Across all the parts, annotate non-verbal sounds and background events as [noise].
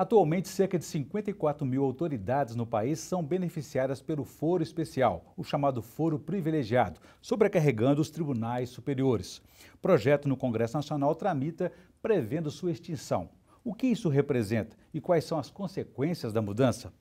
Atualmente, cerca de 54 mil autoridades no país são beneficiadas pelo foro especial, o chamado foro privilegiado, sobrecarregando os tribunais superiores. O projeto no Congresso Nacional tramita prevendo sua extinção. O que isso representa e quais são as consequências da mudança?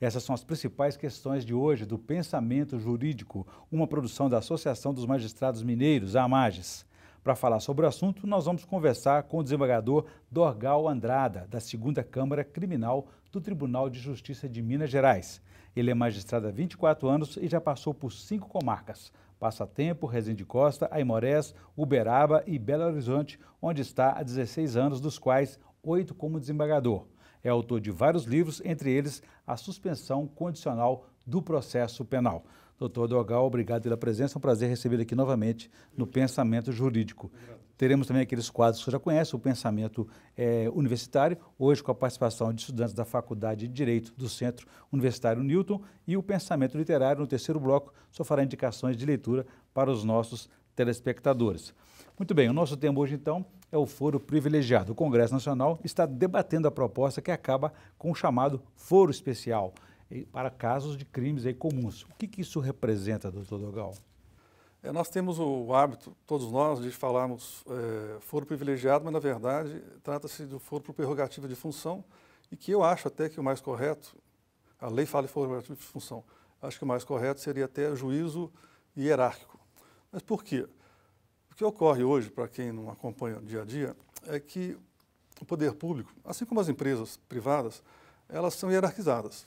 Essas são as principais questões de hoje do Pensamento Jurídico, uma produção da Associação dos Magistrados Mineiros, a AMAGES. Para falar sobre o assunto, nós vamos conversar com o desembargador Dorgal Andrada, da 2 Câmara Criminal do Tribunal de Justiça de Minas Gerais. Ele é magistrado há 24 anos e já passou por cinco comarcas: Passatempo, Resende Costa, Aimorés, Uberaba e Belo Horizonte, onde está há 16 anos, dos quais oito como desembargador. É autor de vários livros, entre eles A Suspensão Condicional do Processo Penal. Doutor Dogal, obrigado pela presença. É um prazer recebê-lo aqui novamente no Pensamento Jurídico. Teremos também aqueles quadros que você já conhece, o Pensamento é, Universitário, hoje com a participação de estudantes da Faculdade de Direito do Centro Universitário Newton, e o Pensamento Literário, no terceiro bloco, só fará indicações de leitura para os nossos telespectadores. Muito bem, o nosso tema hoje, então, é o foro privilegiado. O Congresso Nacional está debatendo a proposta que acaba com o chamado foro especial para casos de crimes aí comuns. O que, que isso representa, doutor Dogal? É, nós temos o hábito, todos nós, de falarmos é, foro privilegiado, mas na verdade trata-se do foro por prerrogativa de função e que eu acho até que o mais correto, a lei fala em foro prerrogativa de função, acho que o mais correto seria até juízo hierárquico. Mas por quê? que ocorre hoje, para quem não acompanha o dia a dia, é que o poder público, assim como as empresas privadas, elas são hierarquizadas.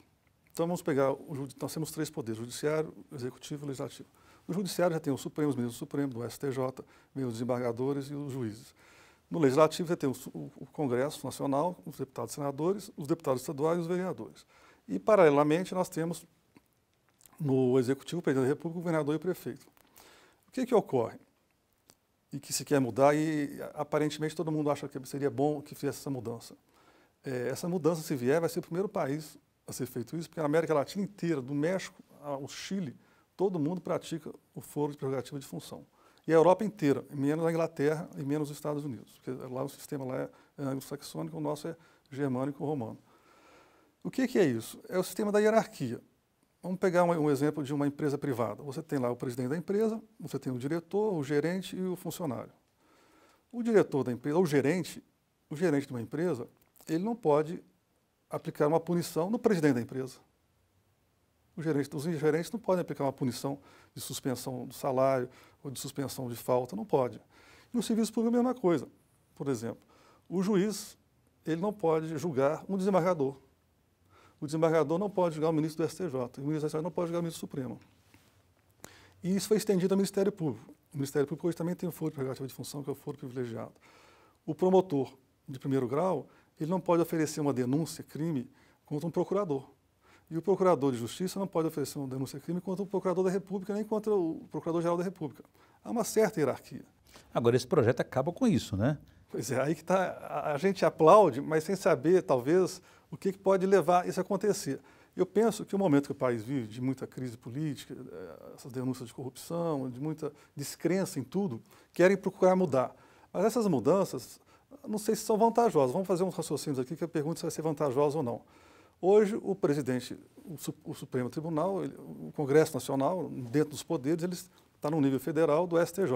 Então vamos pegar, o, nós temos três poderes, judiciário, executivo e legislativo. No judiciário já tem o Supremo, os ministros do Supremo, do STJ, os desembargadores e os juízes. No legislativo já tem o, o Congresso Nacional, os deputados e senadores, os deputados estaduais e os vereadores. E paralelamente nós temos no executivo, o presidente da República, o governador e o prefeito. O que, que ocorre? e que se quer mudar, e aparentemente todo mundo acha que seria bom que fizesse essa mudança. É, essa mudança, se vier, vai ser o primeiro país a ser feito isso, porque a América Latina inteira, do México ao Chile, todo mundo pratica o foro de prerrogativa de função. E a Europa inteira, menos a Inglaterra e menos os Estados Unidos, porque lá o sistema lá é, é anglo-saxônico, o nosso é germânico-romano. O que, que é isso? É o sistema da hierarquia. Vamos pegar um, um, exemplo de uma empresa privada. Você tem lá o presidente da empresa, você tem o diretor, o gerente e o funcionário. O diretor da empresa, ou o gerente, o gerente de uma empresa, ele não pode aplicar uma punição no presidente da empresa. Gerente, os gerentes não podem aplicar uma punição de suspensão do salário ou de suspensão de falta, não pode. No serviço público é a mesma coisa. Por exemplo, o juiz ele não pode julgar um desembargador o desembargador não pode julgar o ministro do STJ, o ministro do STJ não pode julgar o ministro Supremo. E isso foi estendido ao Ministério Público. O Ministério Público hoje também tem o foro de prerrogativa de função, que é o foro privilegiado. O promotor de primeiro grau, ele não pode oferecer uma denúncia, crime, contra um procurador. E o procurador de justiça não pode oferecer uma denúncia, crime contra o procurador da República, nem contra o procurador-geral da República. Há uma certa hierarquia. Agora, esse projeto acaba com isso, né? Pois é, aí que está. A gente aplaude, mas sem saber, talvez, o que, que pode levar isso a acontecer. Eu penso que o momento que o país vive, de muita crise política, eh, essas denúncias de corrupção, de muita descrença em tudo, querem procurar mudar. Mas essas mudanças, não sei se são vantajosas. Vamos fazer uns raciocínios aqui que a pergunta se vai ser vantajosa ou não. Hoje, o presidente, o Supremo Tribunal, o Congresso Nacional, dentro dos poderes, ele está no nível federal do STJ.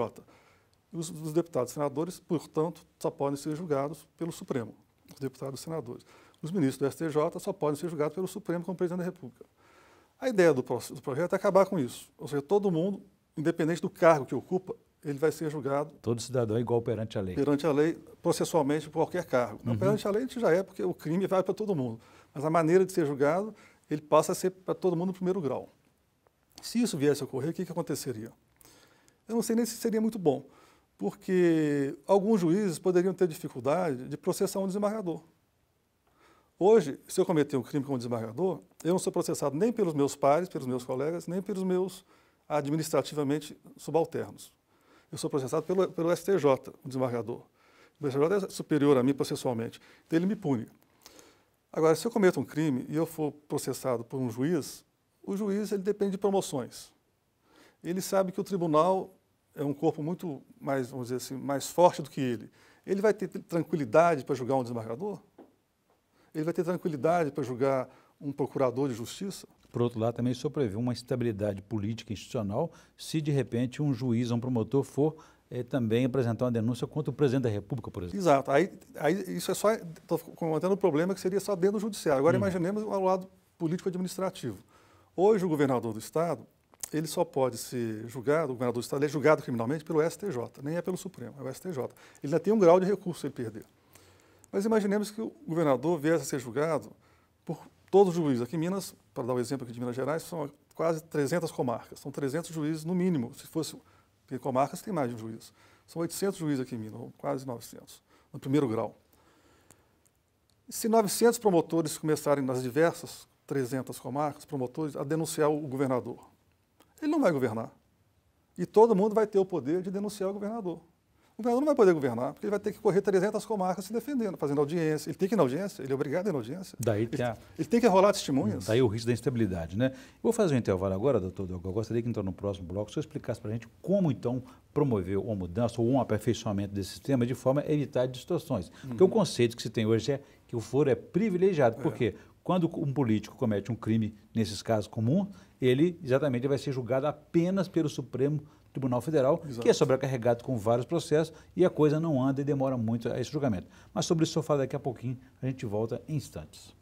Os, os deputados e senadores, portanto, só podem ser julgados pelo Supremo, os deputados e senadores os ministros do STJ só podem ser julgados pelo Supremo como presidente da República. A ideia do, do projeto é acabar com isso. Ou seja, todo mundo, independente do cargo que ocupa, ele vai ser julgado. Todo cidadão é igual perante a lei. Perante a lei, processualmente, por qualquer cargo. Uhum. Não, perante a lei, a gente já é, porque o crime vai para todo mundo. Mas a maneira de ser julgado, ele passa a ser para todo mundo no primeiro grau. Se isso viesse a ocorrer, o que, que aconteceria? Eu não sei nem se seria muito bom, porque alguns juízes poderiam ter dificuldade de processar um desembargador. Hoje, se eu cometer um crime como desembargador, eu não sou processado nem pelos meus pares, pelos meus colegas, nem pelos meus administrativamente subalternos. Eu sou processado pelo, pelo STJ, o desembargador. O STJ é superior a mim processualmente, então ele me pune. Agora, se eu cometo um crime e eu for processado por um juiz, o juiz ele depende de promoções. Ele sabe que o tribunal é um corpo muito mais, vamos dizer assim, mais forte do que ele. Ele vai ter tranquilidade para julgar um desembargador? ele vai ter tranquilidade para julgar um procurador de justiça? Por outro lado, também só prevê uma estabilidade política institucional se, de repente, um juiz ou um promotor for eh, também apresentar uma denúncia contra o presidente da República, por exemplo. Exato. Aí, aí isso é só. Estou comentando o problema que seria só dentro do judiciário. Agora, hum. imaginemos ao lado político-administrativo. Hoje, o governador do Estado ele só pode ser julgado, o governador do Estado é julgado criminalmente pelo STJ, nem é pelo Supremo, é o STJ. Ele ainda tem um grau de recurso se ele perder. Mas imaginemos que o governador viesse a ser julgado por todos os juízes. Aqui em Minas, para dar o um exemplo aqui de Minas Gerais, são quase 300 comarcas. São 300 juízes no mínimo. Se fosse tem comarcas tem mais de um juiz. São 800 juízes aqui em Minas, quase 900, no primeiro grau. Se 900 promotores começarem nas diversas 300 comarcas, promotores, a denunciar o governador, ele não vai governar. E todo mundo vai ter o poder de denunciar o governador o governador não vai poder governar, porque ele vai ter que correr 300 comarcas se defendendo, fazendo audiência. Ele tem que ir na audiência, ele é obrigado a ir na audiência. Daí tem ele, a... ele, tem que rolar testemunhas. Daí o risco da instabilidade, né? vou fazer um intervalo agora, doutor Delgado. Gostaria que, então, no próximo bloco, o senhor explicasse para a gente como, então, promover uma mudança ou um aperfeiçoamento desse sistema de forma a evitar distorções. Uhum. Porque o uhum. conceito que se tem hoje é que o foro é privilegiado. É. Por quê? Quando um político comete um crime, nesses casos comuns, ele exatamente vai ser julgado apenas pelo Supremo Tribunal Federal, Exato. que é sobrecarregado com vários processos e a coisa não anda e demora muito a esse julgamento. Mas sobre isso eu falo daqui a pouquinho, a gente volta em instantes.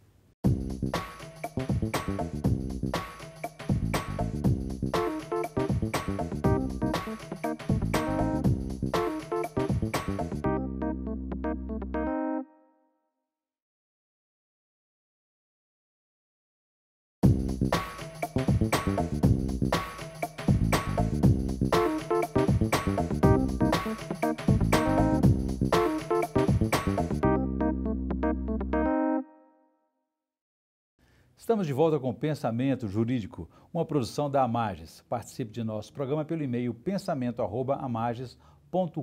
Estamos de volta com Pensamento Jurídico, uma produção da Amages. Participe de nosso programa pelo e-mail pensamento.amages.com.br.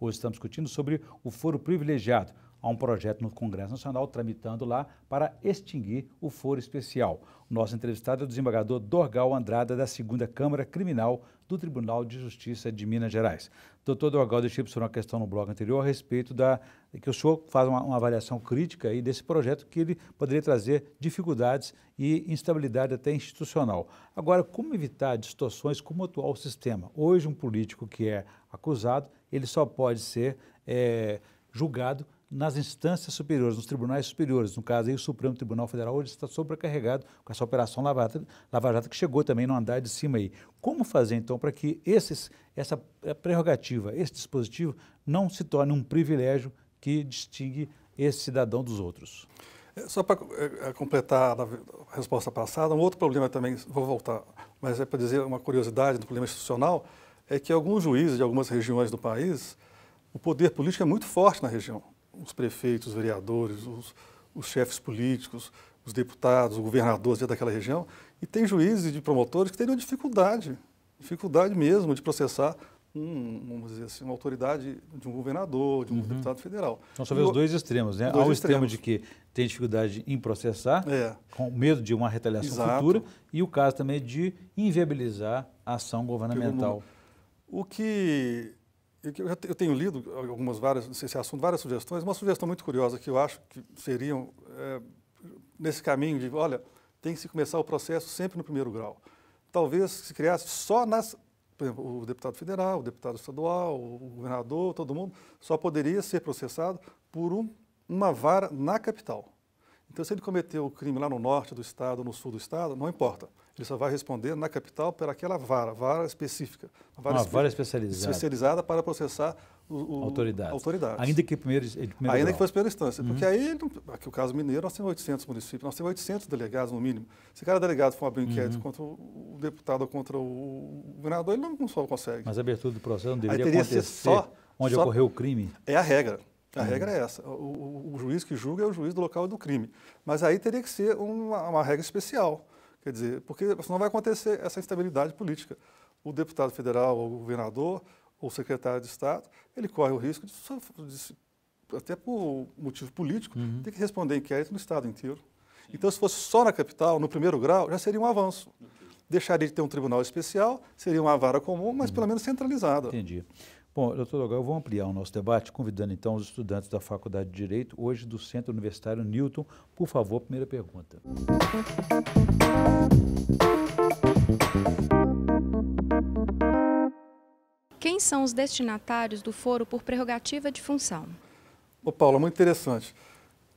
Hoje estamos discutindo sobre o foro privilegiado, Há um projeto no Congresso Nacional tramitando lá para extinguir o foro especial. O nosso entrevistado é o desembargador Dorgal Andrada, da 2 Câmara Criminal do Tribunal de Justiça de Minas Gerais. Doutor Dorgal, deixei para o senhor uma questão no blog anterior a respeito da que o senhor faz uma, uma avaliação crítica aí desse projeto que ele poderia trazer dificuldades e instabilidade até institucional. Agora, como evitar distorções como o atual sistema? Hoje, um político que é acusado, ele só pode ser é, julgado nas instâncias superiores, nos tribunais superiores, no caso aí o Supremo Tribunal Federal, hoje está sobrecarregado com essa operação Lava Jato, Lava Jato que chegou também no andar de cima aí. Como fazer então para que esses, essa prerrogativa, esse dispositivo, não se torne um privilégio que distingue esse cidadão dos outros? É, só para é, é completar a resposta passada, um outro problema também, vou voltar, mas é para dizer uma curiosidade do problema institucional, é que alguns juízes de algumas regiões do país, o poder político é muito forte na região os prefeitos, os vereadores, os, os chefes políticos, os deputados, os governadores daquela região, e tem juízes e promotores que teriam dificuldade, dificuldade mesmo de processar um, vamos dizer assim, uma autoridade de um governador, de um uhum. deputado federal. Então só vê os dois extremos, né? Dois Há o extremo de que tem dificuldade em processar, é. com medo de uma retaliação Exato. futura, e o caso também de inviabilizar a ação governamental. O que eu tenho lido algumas várias, esse assunto, várias sugestões. Uma sugestão muito curiosa que eu acho que seriam é, nesse caminho de, olha, tem que se começar o processo sempre no primeiro grau. Talvez se criasse só nas, por exemplo, o deputado federal, o deputado estadual, o governador, todo mundo só poderia ser processado por um, uma vara na capital. Então, se ele cometeu o crime lá no norte do estado, no sul do estado, não importa. Ele só vai responder na capital pelaquela aquela vara, vara específica. Vara, Uma espe vara especializada. Especializada para processar o, o autoridade. autoridades. Ainda que primeiro, primeiro Ainda grau. que fosse pela instância. Uhum. Porque aí, aqui o caso mineiro, nós temos 800 municípios, nós temos 800 delegados no mínimo. Se cada delegado for abrir um inquérito uhum. contra o deputado ou contra o governador, ele não só consegue. Mas a abertura do processo não deveria acontecer só, onde só ocorreu o crime? É a regra. A uhum. regra é essa. O, o, o, juiz que julga é o juiz do local do crime. Mas aí teria que ser uma, uma regra especial. Quer dizer, porque senão vai acontecer essa instabilidade política. O deputado federal, o governador, ou secretário de Estado, ele corre o risco de, até por motivo político, uhum. ter que responder inquérito no Estado inteiro. Sim. Então, se fosse só na capital, no primeiro grau, já seria um avanço. Deixaria de ter um tribunal especial, seria uma vara comum, mas uhum. pelo menos centralizada. Entendi. Bom, doutor Dogal, eu vou ampliar o nosso debate, convidando então os estudantes da Faculdade de Direito, hoje do Centro Universitário Newton. Por favor, primeira pergunta. Quem são os destinatários do foro por prerrogativa de função? Ô Paulo, muito interessante.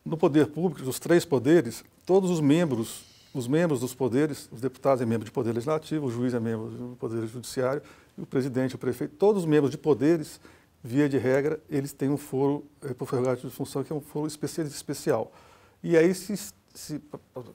No poder público, os três poderes, todos os membros, os membros dos poderes, os deputados é membro de poder legislativo, o juiz é membro do poder judiciário, o presidente, o prefeito, todos os membros de poderes, via de regra, eles têm um foro é, por prerrogativa de função, que é um foro especial. E aí, se, se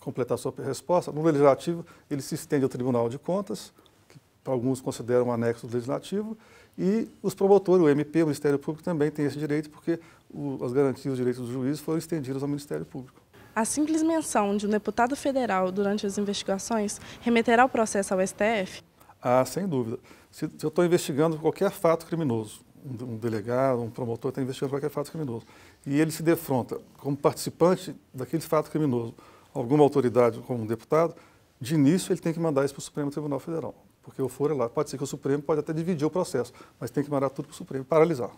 completar a sua resposta, no legislativo ele se estende ao Tribunal de Contas, que alguns consideram um anexo do legislativo, e os promotores, o MP, o Ministério Público também tem esse direito, porque o, as garantias, os direitos dos juízes foram estendidos ao Ministério Público. A simples menção de um deputado federal durante as investigações remeterá o processo ao STF? Ah, sem dúvida. Se, se eu estou investigando qualquer fato criminoso, um, um delegado, um promotor está investigando qualquer fato criminoso, e ele se defronta como participante daquele fato criminoso, alguma autoridade, como um deputado, de início ele tem que mandar isso para o Supremo Tribunal Federal, porque o foro é lá. Pode ser que o Supremo pode até dividir o processo, mas tem que mandar tudo para o Supremo, paralisar.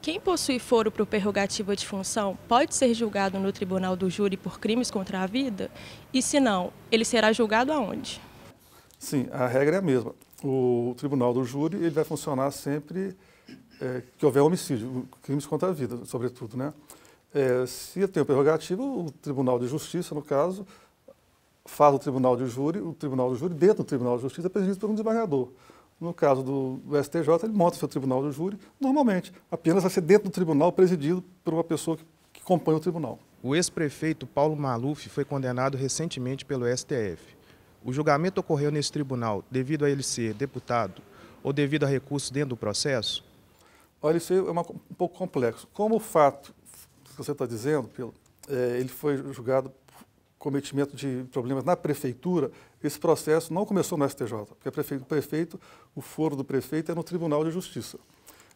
Quem possui foro o prerrogativa de função pode ser julgado no tribunal do júri por crimes contra a vida? E se não, ele será julgado aonde? Sim, a regra é a mesma. O tribunal do júri ele vai funcionar sempre é, que houver homicídio, crimes contra a vida, sobretudo, né? É, se eu tenho prerrogativo, o Tribunal de Justiça, no caso, faz o Tribunal de Júri, o Tribunal do Júri, dentro do Tribunal de Justiça, é presidido por um desembargador. No caso do, do STJ, ele monta o seu Tribunal do Júri, normalmente, apenas vai ser dentro do tribunal, presidido por uma pessoa que, que compõe o tribunal. O ex-prefeito Paulo Maluf foi condenado recentemente pelo STF o julgamento ocorreu nesse tribunal devido a ele ser deputado ou devido a recurso dentro do processo? Olha, isso é uma, um pouco complexo. Como o fato que você está dizendo, pelo, é, ele foi julgado por cometimento de problemas na prefeitura, esse processo não começou no STJ, porque prefeito, o prefeito, o foro do prefeito é no Tribunal de Justiça.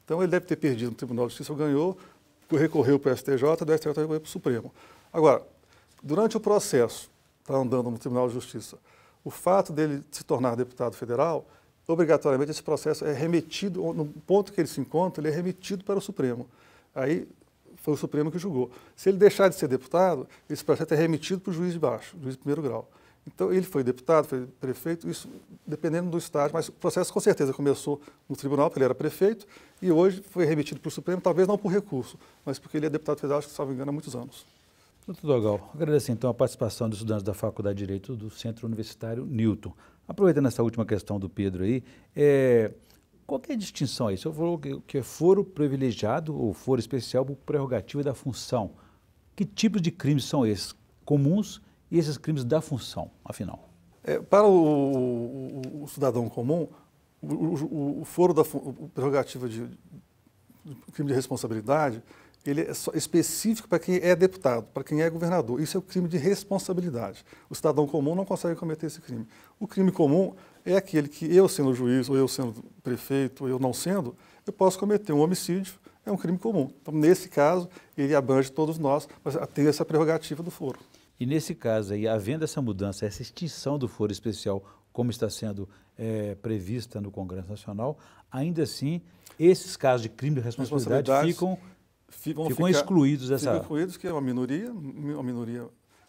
Então ele deve ter perdido no Tribunal de Justiça, ganhou, recorreu para o STJ, do STJ recorreu para o Supremo. Agora, durante o processo, está andando no Tribunal de Justiça, o fato dele se tornar deputado federal, obrigatoriamente esse processo é remetido, no ponto que ele se encontra, ele é remetido para o Supremo. Aí foi o Supremo que julgou. Se ele deixar de ser deputado, esse processo é remetido para o juiz de baixo, juiz de primeiro grau. Então, ele foi deputado, foi prefeito, isso dependendo do estágio, mas o processo com certeza começou no tribunal, porque ele era prefeito, e hoje foi remetido para o Supremo, talvez não por recurso, mas porque ele é deputado federal, acho que, salvo engano, há muitos anos. Doutor Dogal, agradeço então a participação dos estudantes da Faculdade de Direito do Centro Universitário Newton. Aproveitando essa última questão do Pedro aí, é, qual é a distinção aí? Se eu falou que é foro privilegiado ou foro especial por prerrogativa da função, que tipos de crimes são esses? Comuns e esses crimes da função, afinal? É, para o, o, o, cidadão comum, o, o foro da prerrogativa de, de crime de responsabilidade ele é específico para quem é deputado, para quem é governador. Isso é o um crime de responsabilidade. O cidadão comum não consegue cometer esse crime. O crime comum é aquele que eu sendo juiz, ou eu sendo prefeito, ou eu não sendo, eu posso cometer um homicídio, é um crime comum. Então, nesse caso, ele abrange todos nós, mas tem essa prerrogativa do foro. E nesse caso aí, havendo essa mudança, essa extinção do foro especial, como está sendo é, prevista no Congresso Nacional, ainda assim, esses casos de crime de responsabilidade ficam ficam ficar, excluídos dessa. Ficam excluídos, que é uma minoria, uma minoria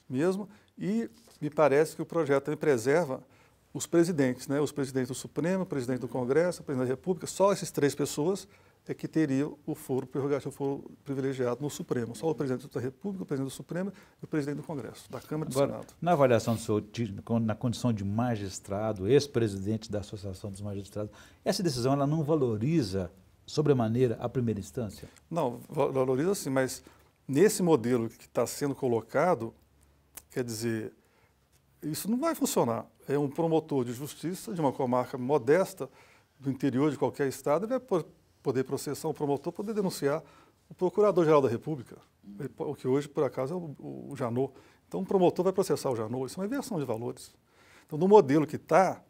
mesmo, e me parece que o projeto também preserva os presidentes, né? os presidentes do Supremo, o presidente do Congresso, o presidente da República, só essas três pessoas é que teriam o foro prerrogativo, o foro privilegiado no Supremo. Só o presidente da República, o presidente do Supremo e o presidente do Congresso, da Câmara e do Senado. Na avaliação do senhor, na condição de magistrado, ex-presidente da Associação dos Magistrados, essa decisão ela não valoriza sobremaneira a primeira instância? Não, valoriza sim, mas nesse modelo que está sendo colocado, quer dizer, isso não vai funcionar. É um promotor de justiça de uma comarca modesta do interior de qualquer estado, ele vai poder processar o promotor, poder denunciar o Procurador-Geral da República, o que hoje, por acaso, é o, o Janot. Então, o promotor vai processar o Janot. Isso é uma inversão de valores. Então, no modelo que está,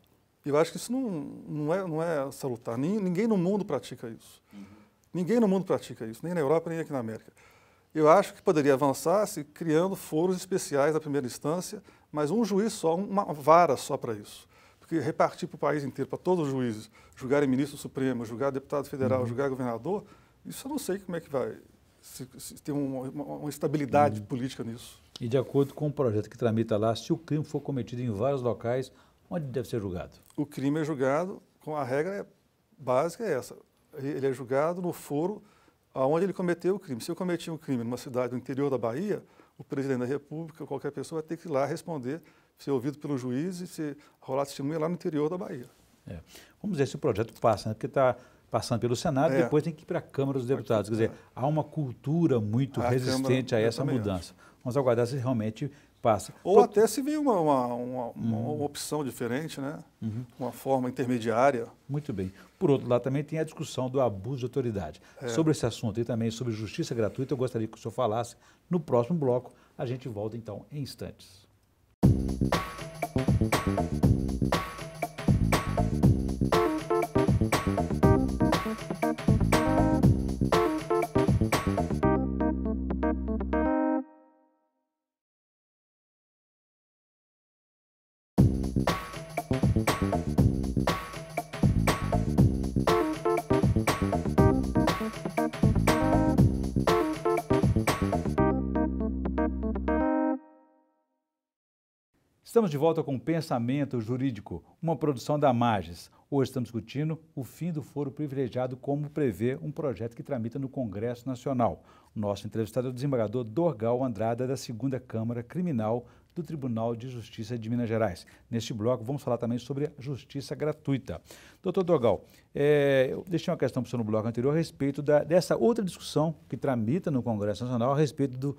e eu acho que isso não, não, é, não é salutar. Ninguém no mundo pratica isso. Uhum. Ninguém no mundo pratica isso, nem na Europa, nem aqui na América. Eu acho que poderia avançar se criando foros especiais na primeira instância, mas um juiz só, uma vara só para isso. Porque repartir para o país inteiro, para todos os juízes, julgarem ministro Supremo, julgar deputado federal, uhum. julgar governador, isso eu não sei como é que vai. Se, se tem uma, uma estabilidade uhum. política nisso. E de acordo com o projeto que tramita lá, se o crime for cometido em vários locais, Onde deve ser julgado? O crime é julgado com a regra é básica é essa. Ele é julgado no foro aonde ele cometeu o crime. Se eu cometi um crime numa cidade do interior da Bahia, o presidente da República ou qualquer pessoa vai ter que ir lá responder, ser ouvido pelo juiz e se rolar testemunha lá no interior da Bahia. É. Vamos ver se o projeto passa, né? porque está passando pelo Senado é. depois tem que ir para a Câmara dos Deputados. Quer dizer, há uma cultura muito a resistente Câmara, a essa mudança. Acho. Vamos aguardar se realmente ou Pro... até se vê uma, uma, uma, uma uhum. opção diferente, né? Uhum. uma forma intermediária. Muito bem. Por outro lado, também tem a discussão do abuso de autoridade. É. Sobre esse assunto e também sobre justiça gratuita, eu gostaria que o senhor falasse no próximo bloco. A gente volta então em instantes. Música Estamos de volta com o Pensamento Jurídico, uma produção da Magis. Hoje estamos discutindo o fim do foro privilegiado, como prevê um projeto que tramita no Congresso Nacional. Nosso entrevistado é o desembargador Dorgal Andrada, da 2 Câmara Criminal do Tribunal de Justiça de Minas Gerais. Neste bloco, vamos falar também sobre a justiça gratuita. Doutor Dorgal, é, eu deixei uma questão para o senhor no bloco anterior a respeito da, dessa outra discussão que tramita no Congresso Nacional a respeito do,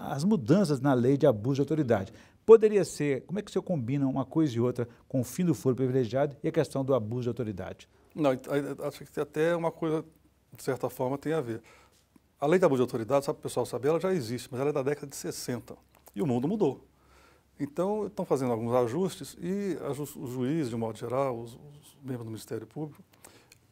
das mudanças na lei de abuso de autoridade. Poderia ser, como é que o senhor combina uma coisa e outra com o fim do foro privilegiado e a questão do abuso de autoridade? Não, então, acho que até uma coisa, de certa forma, tem a ver. A lei do abuso de autoridade, sabe, o pessoal sabe, ela já existe, mas ela é da década de 60 e o mundo mudou. Então, estão fazendo alguns ajustes e os juízes, de um modo geral, os, os membros do Ministério Público,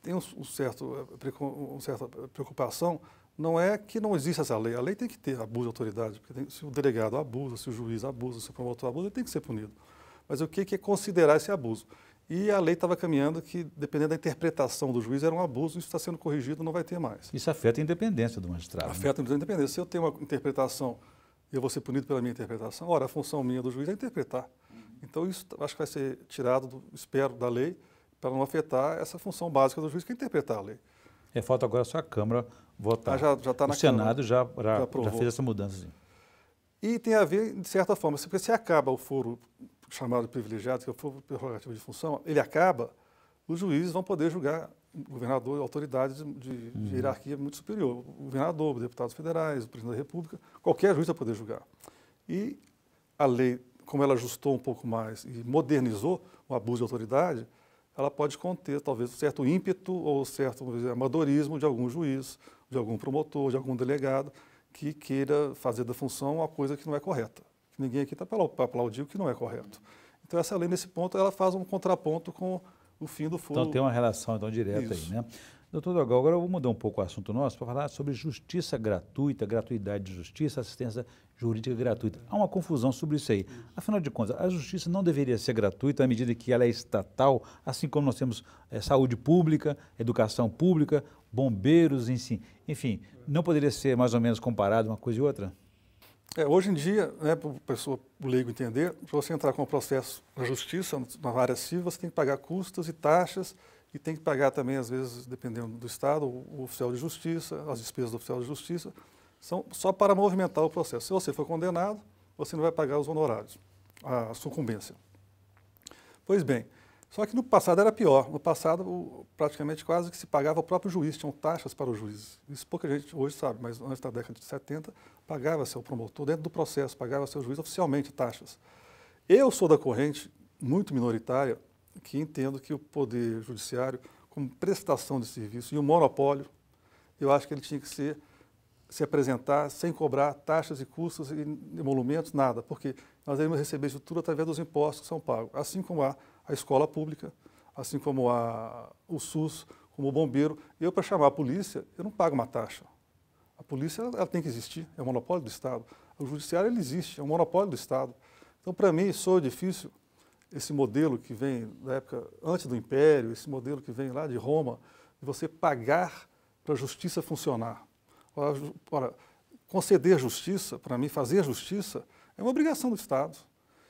têm um, um certo, eh, uma certa preocupação não é que não existe essa lei. A lei tem que ter abuso de autoridade, porque tem, se o delegado abusa, se o juiz abusa, se o promotor abusa, ele tem que ser punido. Mas o que é considerar esse abuso? E a lei estava caminhando que, dependendo da interpretação do juiz, era um abuso, isso está sendo corrigido, não vai ter mais. Isso afeta a independência do magistrado. Né? Afeta né? a independência. Se eu tenho uma interpretação, eu vou ser punido pela minha interpretação. Ora, a função minha do juiz é interpretar. Então, isso acho que vai ser tirado, do, espero, da lei, para não afetar essa função básica do juiz, que é interpretar a lei. É, falta agora só a Câmara votar. Ah, já, tá o Senado já, já, já, fez essa mudança. Sim. E tem a ver, de certa forma, porque se acaba o foro chamado privilegiado, que é o foro prerrogativo de função, ele acaba, os juízes vão poder julgar governador, autoridades de, de uhum. hierarquia muito superior. O governador, deputados federais, o presidente da República, qualquer juiz vai poder julgar. E a lei, como ela ajustou um pouco mais e modernizou o abuso de autoridade, ela pode conter talvez um certo ímpeto ou certo dizer, amadorismo de algum juiz, de algum promotor, de algum delegado que queira fazer da função uma coisa que não é correta. Ninguém aqui está para aplaudir o que não é correto. Então essa lei nesse ponto ela faz um contraponto com o fim do foro. Então tem uma relação então direta Isso. aí, né? Doutor Dogal, agora eu vou mudar um pouco o assunto nosso para falar sobre justiça gratuita, gratuidade de justiça, assistência jurídica gratuita. Há uma confusão sobre isso aí. Afinal de contas, a justiça não deveria ser gratuita à medida que ela é estatal, assim como nós temos é, saúde pública, educação pública, bombeiros, enfim. Não poderia ser mais ou menos comparado uma coisa e outra? É, hoje em dia, né, para o pessoa leigo entender, para você entrar com o processo na justiça, na área civil, você tem que pagar custas e taxas e tem que pagar também, às vezes, dependendo do Estado, o oficial de justiça, as despesas do oficial de justiça, são só para movimentar o processo. Se você for condenado, você não vai pagar os honorários, a sucumbência. Pois bem, só que no passado era pior. No passado, praticamente quase que se pagava o próprio juiz, tinham taxas para o juiz. Isso pouca gente hoje sabe, mas antes da década de 70, pagava-se ao promotor, dentro do processo, pagava-se ao juiz oficialmente taxas. Eu sou da corrente muito minoritária que entendo que o Poder Judiciário, como prestação de serviço e o um monopólio, eu acho que ele tinha que ser, se apresentar sem cobrar taxas e custos e emolumentos, nada, porque nós iremos receber isso tudo através dos impostos que são pagos, assim como há a escola pública, assim como a, o SUS, como o bombeiro. Eu, para chamar a polícia, eu não pago uma taxa. A polícia ela, ela tem que existir, é um monopólio do Estado. O judiciário ele existe, é um monopólio do Estado. Então, para mim, soa difícil esse modelo que vem da época antes do Império, esse modelo que vem lá de Roma, de você pagar para a justiça funcionar. Ora, ora conceder justiça, para mim, fazer justiça, é uma obrigação do Estado.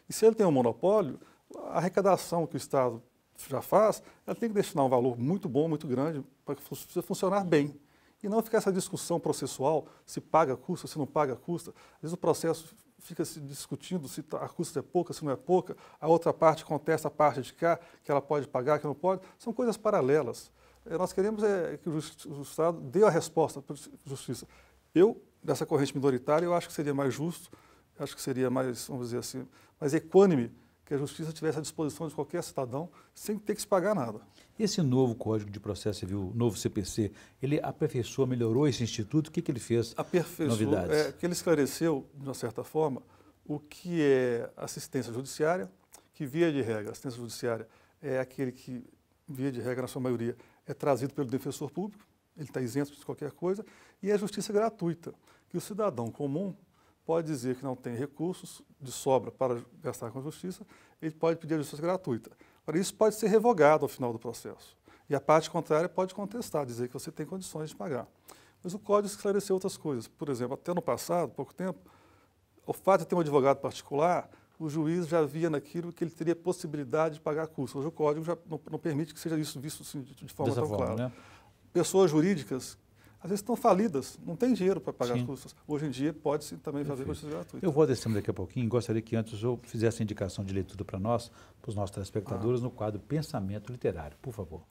E se ele tem um monopólio, a arrecadação que o Estado já faz, ela tem que destinar um valor muito bom, muito grande, para que precisa funcionar bem. E não ficar essa discussão processual, se paga custa, se não paga custa. Às vezes o processo fica se discutindo se tá, a custa é pouca, se não é pouca, a outra parte contesta a parte de cá, que ela pode pagar, que não pode. São coisas paralelas. É, nós queremos é que o Estado dê a resposta para a justiça. Eu, dessa corrente minoritária, eu acho que seria mais justo, acho que seria mais, vamos dizer assim, mais equânime que a justiça tivesse à disposição de qualquer cidadão sem ter que se pagar nada. Esse novo Código de Processo Civil, novo CPC, ele aperfeiçoou, melhorou esse instituto? O que, que ele fez? Aperfeiçoou, novidades? É, que ele esclareceu, de uma certa forma, o que é assistência judiciária, que via de regra, assistência judiciária é aquele que, via de regra, na sua maioria, é trazido pelo defensor público, ele está isento de qualquer coisa, e é justiça gratuita, que o cidadão comum pode dizer que não tem recursos de sobra para gastar com a justiça, ele pode pedir a justiça gratuita. Ora, isso pode ser revogado ao final do processo. E a parte contrária pode contestar, dizer que você tem condições de pagar. Mas o Código esclareceu outras coisas. Por exemplo, até no passado, pouco tempo, o fato de ter um advogado particular, o juiz já via naquilo que ele teria possibilidade de pagar custos. Hoje o Código já não, não permite que seja isso visto assim, de, de forma Dessa tão forma, clara. Né? Pessoas jurídicas às vezes estão falidas, não tem dinheiro para pagar Sim. as custas. Hoje em dia pode-se também fazer cursos gratuitos. Eu vou descer daqui a pouquinho, gostaria que antes eu fizesse a indicação de leitura para nós, para os nossos telespectadores, ah. no quadro Pensamento Literário, por favor.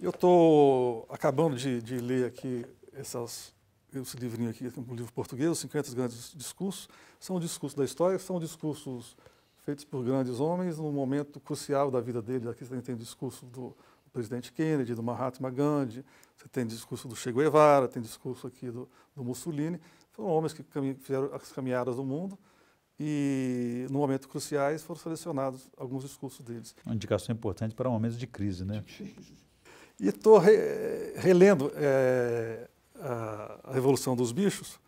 Eu estou acabando de, de, ler aqui essas, esse livrinho aqui, um livro português, Os 50 Grandes Discursos. São discursos da história, são discursos feitos por grandes homens no momento crucial da vida deles. Aqui você tem o discurso do presidente Kennedy, do Mahatma Gandhi, você tem o discurso do Che Guevara, tem o discurso aqui do, do Mussolini. Foram homens que fizeram as caminhadas do mundo e, no momento cruciais, foram selecionados alguns discursos deles. Uma indicação importante para momentos de crise, né? [laughs] E estou re, relendo é, a Revolução dos Bichos,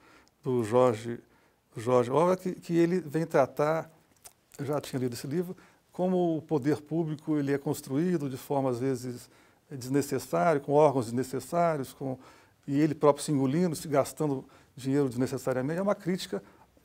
do Jorge, Jorge Orwell, que, que ele vem tratar já tinha lido esse livro, como o poder público ele é construído de forma às vezes desnecessária, com órgãos desnecessários, com, e ele próprio se engolindo, se gastando dinheiro desnecessariamente, é uma crítica,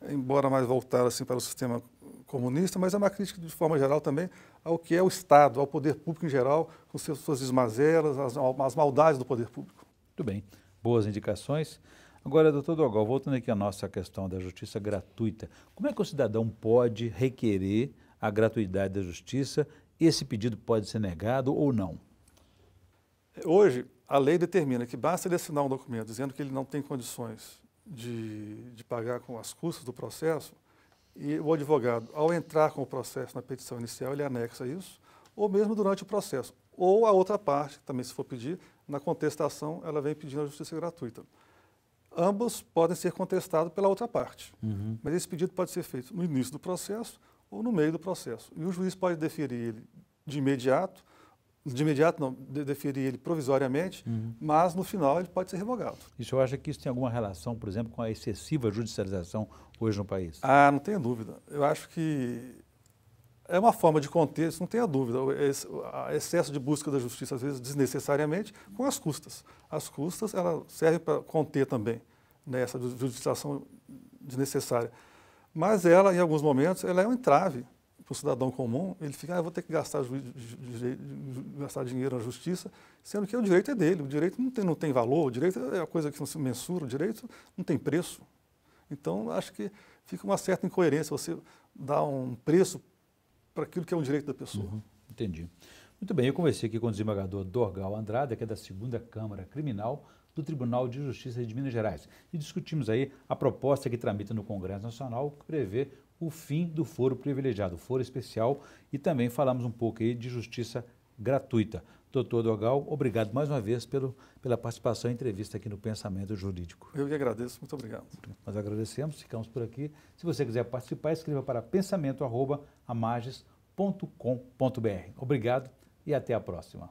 embora mais voltada assim, para o sistema comunista, mas é uma crítica de forma geral também ao que é o Estado, ao poder público em geral, com suas desmazelas, as, as maldades do poder público. Muito bem, boas indicações. Agora, doutor Dogol, voltando aqui à nossa questão da justiça gratuita, como é que o cidadão pode requerer a gratuidade da justiça? Esse pedido pode ser negado ou não? Hoje, a lei determina que basta ele assinar um documento dizendo que ele não tem condições de, de pagar com as custas do processo, e o advogado, ao entrar com o processo na petição inicial, ele anexa isso, ou mesmo durante o processo. Ou a outra parte, também se for pedir, na contestação, ela vem pedindo a justiça gratuita ambos podem ser contestados pela outra parte. Uhum. Mas esse pedido pode ser feito no início do processo ou no meio do processo. E o juiz pode deferir ele de imediato, de imediato não, de deferir ele provisoriamente, uhum. mas no final ele pode ser revogado. E o senhor acha que isso tem alguma relação, por exemplo, com a excessiva judicialização hoje no país? Ah, não tenho dúvida. Eu acho que é uma forma de conter, isso não tenha dúvida, O excesso de busca da justiça, às vezes desnecessariamente, com as custas. As custas ela serve para conter também né, essa judicialização desnecessária. Mas ela, em alguns momentos, ela é um entrave para o cidadão comum. Ele fica, ah, eu vou ter que gastar, gastar dinheiro na justiça, sendo que o direito é dele. O direito não tem, não tem valor, o direito é a coisa que não se mensura, o direito não tem preço. Então, acho que fica uma certa incoerência você dar um preço para aquilo que é um direito da pessoa. Uhum, entendi. Muito bem, eu conversei aqui com o desembargador Dorgal Andrade, que é da segunda Câmara Criminal do Tribunal de Justiça de Minas Gerais. E discutimos aí a proposta que tramita no Congresso Nacional, que prevê o fim do foro privilegiado, foro especial, e também falamos um pouco aí de justiça gratuita. Doutor Dogal, obrigado mais uma vez pelo, pela participação e entrevista aqui no Pensamento Jurídico. Eu que agradeço, muito obrigado. Nós agradecemos, ficamos por aqui. Se você quiser participar, escreva para pensamento.amages.com.br. Obrigado e até a próxima.